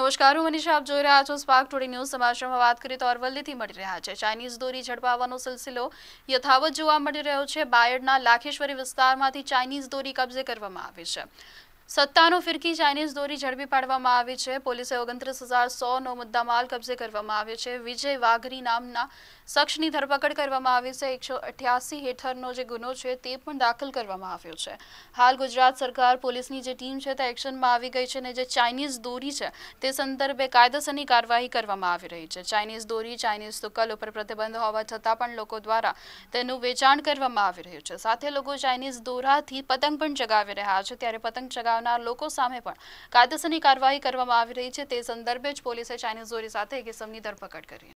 નમસ્કાર હું મનીષા આપ જોઈ રહ્યા છો સ્પાર્ક ટુડે ન્યૂઝ સમાચારમાં વાત કરીએ તો અરવલ્લીથી મળી રહ્યા છે ચાઇનીઝ દોરી ઝડપાવવાનો સિલસિલો યથાવત જોવા મળી રહ્યો છે બાયડના લાખેશ્વરી વિસ્તારમાંથી ચાઇનીઝ દોરી કબજે કરવામાં આવી છે સત્તાનો ફિરકી ચાઇનીઝ દોરી ઝડપી પાડવામાં આવી છે પોલીસે ઓગણત્રીસ હજાર સોનો માલ કબજે કરવામાં આવ્યો છે વિજય વાઘરી નામના શખ્સની ધરપકડ કરવામાં આવી છે એકસો અઠ્યાસી હેઠળનો જે ગુનો છે તે પણ દાખલ કરવામાં આવ્યો છે હાલ ગુજરાત સરકાર પોલીસની જે ટીમ છે તે એક્શનમાં આવી ગઈ છે અને જે ચાઇનીઝ દોરી છે તે સંદર્ભે કાયદેસરની કાર્યવાહી કરવામાં આવી રહી છે ચાઇનીઝ દોરી ચાઇનીઝ તુકલ ઉપર પ્રતિબંધ હોવા છતાં પણ લોકો દ્વારા તેનું વેચાણ કરવામાં આવી રહ્યું છે સાથે લોકો ચાઇનીઝ દોરાથી પતંગ પણ ચગાવી રહ્યા છે ત્યારે પતંગ ચગાવ બનાવનાર લોકો સામે પણ કાયદેસરની કાર્યવાહી કરવામાં આવી રહી છે તે સંદર્ભે જ પોલીસે ચાઇનીઝ ઝોરી સાથે એક કિસમની ધરપકડ કરી